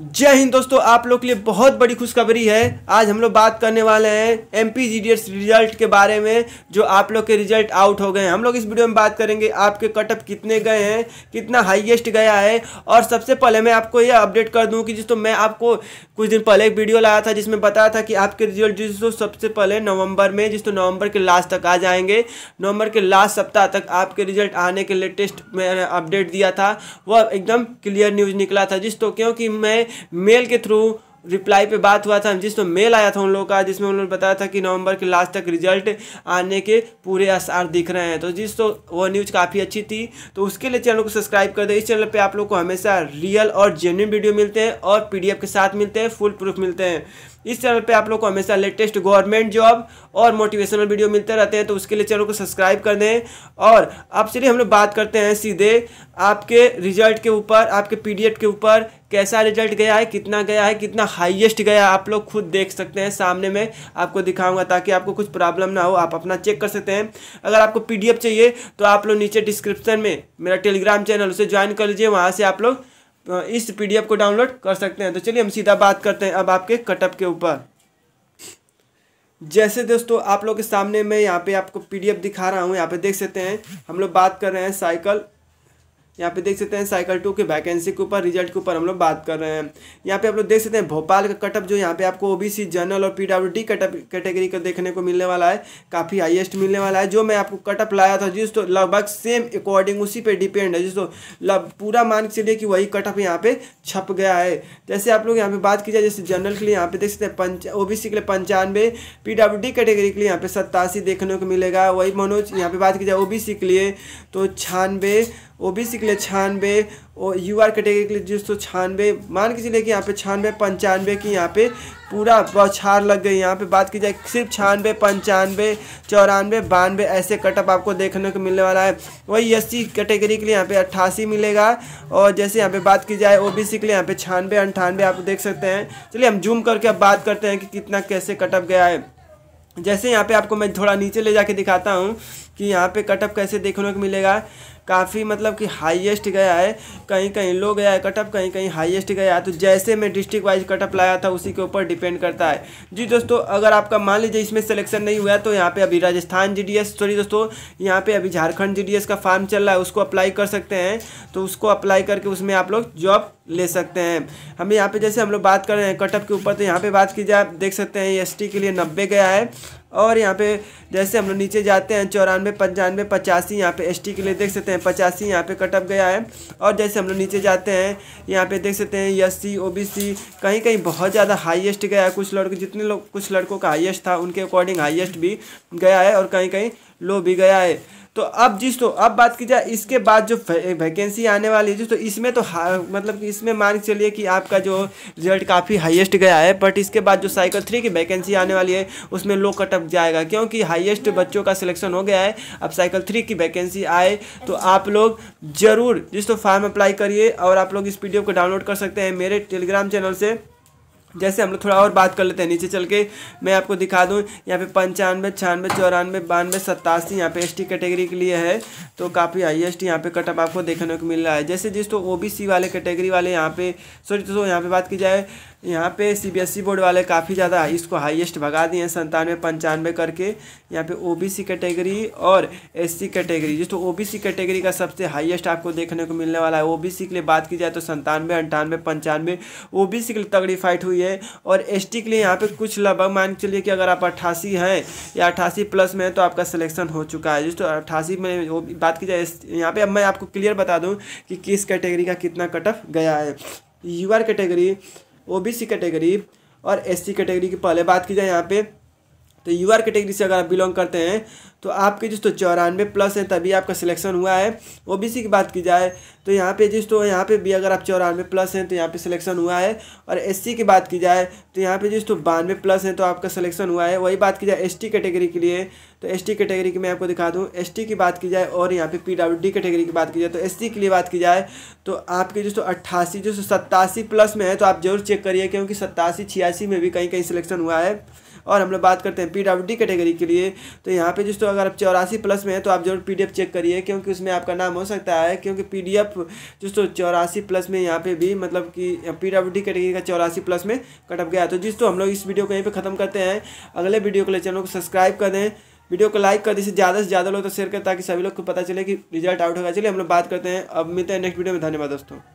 जय हिंद दोस्तों आप लोग के लिए बहुत बड़ी खुशखबरी है आज हम लोग बात करने वाले हैं एम पी रिजल्ट के बारे में जो आप लोग के रिजल्ट आउट हो गए हैं हम लोग इस वीडियो में बात करेंगे आपके कटअप कितने गए हैं कितना हाईएस्ट गया है और सबसे पहले मैं आपको यह अपडेट कर दूं कि दोस्तों मैं आपको कुछ दिन पहले एक वीडियो लाया था जिसमें बताया था कि आपके रिजल्ट जिसको सबसे पहले नवंबर में तो नवंबर के लास्ट तक आ जाएंगे नवंबर के लास्ट सप्ताह तक आपके रिजल्ट आने के लेटेस्ट मैंने अपडेट दिया था वह एकदम क्लियर न्यूज़ निकला था तो क्योंकि मैं मेल के थ्रू रिप्लाई पे बात हुआ था जिसमें मेल आया था उन लोगों का जिसमें उन्होंने बताया था कि नवंबर के लास्ट तक रिजल्ट आने के पूरे आसार दिख रहे हैं तो जिस तो वो न्यूज़ काफ़ी अच्छी थी तो उसके लिए चैनल को सब्सक्राइब कर दें इस चैनल पे आप लोग को हमेशा रियल और जेन्यून वीडियो मिलते हैं और पी के साथ मिलते हैं फुल प्रूफ मिलते हैं इस चैनल पर आप लोग को हमेशा लेटेस्ट गवर्नमेंट जॉब और मोटिवेशनल वीडियो मिलते रहते हैं तो उसके लिए चैनल को सब्सक्राइब कर दें और अब चलिए हम लोग बात करते हैं सीधे आपके रिजल्ट के ऊपर आपके पी के ऊपर कैसा रिजल्ट गया है कितना गया है कितना हाईएस्ट गया आप लोग खुद देख सकते हैं सामने में आपको दिखाऊंगा ताकि आपको कुछ प्रॉब्लम ना हो आप अपना चेक कर सकते हैं अगर आपको पी चाहिए तो आप लोग नीचे डिस्क्रिप्शन में मेरा टेलीग्राम चैनल उसे ज्वाइन कर लीजिए वहाँ से आप लोग इस पी को डाउनलोड कर सकते हैं तो चलिए हम सीधा बात करते हैं अब आपके कटअप के ऊपर जैसे दोस्तों आप लोग के सामने मैं यहाँ पे आपको पीडीएफ दिखा रहा हूँ यहाँ पे देख सकते हैं हम लोग बात कर रहे हैं साइकिल यहाँ पे देख सकते हैं साइकिल टू के वैकेंसी के ऊपर रिजल्ट के ऊपर हम लोग बात कर रहे हैं यहाँ पे आप लोग देख सकते हैं भोपाल का कटअप जो यहाँ पे आपको ओबीसी जनरल और पीडब्ल्यूडी कटअप कैटेगरी का देखने को मिलने वाला है काफ़ी हाईएस्ट मिलने वाला है जो मैं आपको कटअप लाया था जिस तो लगभग सेम अकॉर्डिंग उसी पर डिपेंड है जिस तो पूरा मान के चलिए कि वही कटअप यहाँ पे छप गया है जैसे आप लोग यहाँ पे बात की जाए जैसे जनरल के लिए यहाँ पे देख सकते हैं पंच ओ के लिए पंचानवे पी कैटेगरी के लिए यहाँ पे सत्तासी देखने को मिलेगा वही मनोज यहाँ पे बात की जाए ओ के लिए तो छानवे ओबीसी के लिए छियानवे और आर कैटेगरी के लिए जिस तो छियानवे मान के चलिए कि यहाँ पे छियानवे पंचानवे की यहाँ पे पूरा बौछार लग गई यहाँ पे बात की जाए सिर्फ छियानवे पंचानवे चौरानवे बानवे ऐसे कटअप आपको देखने को मिलने वाला है वही एस कैटेगरी के लिए यहाँ पे अट्ठासी मिलेगा और जैसे यहाँ पे बात की जाए ओबीसी के लिए यहाँ पे छियानवे अंठानवे आप देख सकते हैं चलिए हम जूम करके अब बात करते हैं कि कितना कैसे कटअप गया है जैसे यहाँ पे आपको मैं थोड़ा नीचे ले जाके दिखाता हूँ कि यहाँ पे कटअप कैसे देखने को मिलेगा काफ़ी मतलब कि हाईएस्ट गया है कहीं कहीं लो गया है कटअप कहीं कहीं हाईएस्ट गया है तो जैसे मैं डिस्ट्रिक्ट वाइज कटअप लाया था उसी के ऊपर डिपेंड करता है जी दोस्तों अगर आपका मान लीजिए इसमें सिलेक्शन नहीं हुआ तो यहाँ पर अभी राजस्थान जी सॉरी दोस्तों यहाँ पर अभी झारखंड जी का फॉर्म चल रहा है उसको अप्लाई कर सकते हैं तो उसको अप्लाई करके उसमें आप लोग जॉब ले सकते हैं हमें यहाँ पे जैसे हम लोग बात कर रहे हैं कटअप के ऊपर तो यहाँ पे बात की जाए आप देख सकते हैं एस के लिए नब्बे गया है और यहाँ पे जैसे हम लोग नीचे जाते हैं चौरानवे पंचानवे पचासी यहाँ पे एसटी के लिए देख सकते हैं पचासी यहाँ पे कटअप गया है और जैसे हम लोग नीचे जाते हैं यहाँ पे देख सकते हैं एस सी कहीं कहीं बहुत ज़्यादा हाईएस्ट गया है कुछ लड़के जितने लोग कुछ लड़कों का हाईएस्ट था उनके अकॉर्डिंग हाइएस्ट भी गया है और कहीं कहीं लो भी गया है तो अब जिस तो अब बात की जाए इसके बाद जो वैकेंसी आने वाली है तो इसमें तो मतलब कि इसमें मान के चलिए कि आपका जो रिजल्ट काफ़ी हाईएस्ट गया है बट इसके बाद जो साइकिल थ्री की वैकेंसी आने वाली है उसमें लो कट अप जाएगा क्योंकि हाईएस्ट बच्चों का सिलेक्शन हो गया है अब साइकिल थ्री की वैकेंसी आए तो आप लोग ज़रूर जिस तो फॉर्म अप्लाई करिए और आप लोग इस पी को डाउनलोड कर सकते हैं मेरे टेलीग्राम चैनल से जैसे हम लोग थोड़ा और बात कर लेते हैं नीचे चल के मैं आपको दिखा दूँ यहाँ पे पंचानवे छियानवे चौरानवे बानवे सत्तासी यहाँ पे एसटी कैटेगरी के लिए है तो काफ़ी हाईएस्ट यहाँ पे कटअप आपको देखने को मिल रहा है जैसे जिस तो ओबीसी वाले कैटेगरी वाले यहाँ पे सॉरी दोस्तों यहाँ पे बात की जाए यहाँ पे सीबीएसई बोर्ड e वाले काफ़ी ज़्यादा इसको हाईएस्ट भगा दिए हैं संतानवे पंचानवे करके यहाँ पे ओबीसी कैटेगरी और एससी कैटेगरी जिस बी ओबीसी कैटेगरी का सबसे हाईएस्ट आपको देखने को मिलने वाला है ओबीसी के लिए बात की जाए तो संतानवे अंठानवे पंचानवे सी के लिए तगड़ी फाइट हुई है और एस के लिए यहाँ पे कुछ लगभग मान के चलिए कि अगर आप अट्ठासी हैं या अट्ठासी प्लस में हैं तो आपका सिलेक्शन हो चुका है जिस तो अट्ठासी में वो बात की जाए यहाँ पे अब मैं आपको क्लियर बता दूँ कि किस कैटेगरी का कितना कट ऑफ गया है यू कैटेगरी ओ कैटेगरी और एस कैटेगरी की पहले बात की जाए यहाँ पर तो यू आर कैटेगरी से अगर आप बिलोंग करते हैं तो आपके जिस तो चौरानवे प्लस हैं तभी आपका सिलेक्शन हुआ है ओ की बात की जाए तो यहाँ पे जिस तो यहाँ पे भी अगर आप चौरानवे प्लस हैं तो यहाँ पे सिलेक्शन हुआ है और एस की बात की जाए तो यहाँ पे जिस तो बानवे प्लस हैं तो आपका सिलेक्शन हुआ है वही बात की जाए एस कैटेगरी के लिए तो एस कैटेगरी की मैं आपको दिखा दूँ एस की बात की जाए और यहाँ पर पी कैटेगरी की बात की जाए तो एस के लिए बात की जाए तो आपके जिस तो अट्ठासी जो सत्तासी प्लस में है तो आप जरूर चेक करिए क्योंकि सत्तासी छियासी में भी कहीं कहीं सिलेक्शन हुआ है और हम लोग बात करते हैं पी डब्ल्यू डी कैटेगरी के लिए तो यहाँ पे दोस्तों अगर आप चौरासी प्लस में हैं तो आप जरूर पी चेक करिए क्योंकि उसमें आपका नाम हो सकता है क्योंकि पी डी एफ दोस्तों चौरासी प्लस में यहाँ पे भी मतलब कि पी डी कैटेगरी का चौरासी प्लस में कटअप गया तो दोस्तों हम लोग इस वीडियो को यहीं पर खत्म करते हैं अगले वीडियो के लिए चैनल को सब्सक्राइब कर दें वीडियो को लाइक कर दीजिए ज़्यादा से ज़्यादा लोग तो शेयर करें ताकि सभी लोग को पता चले कि रिजल्ट आउट होगा चलिए हम लोग बात करते हैं अब मिलते हैं नेक्स्ट वीडियो में धन्यवाद दोस्तों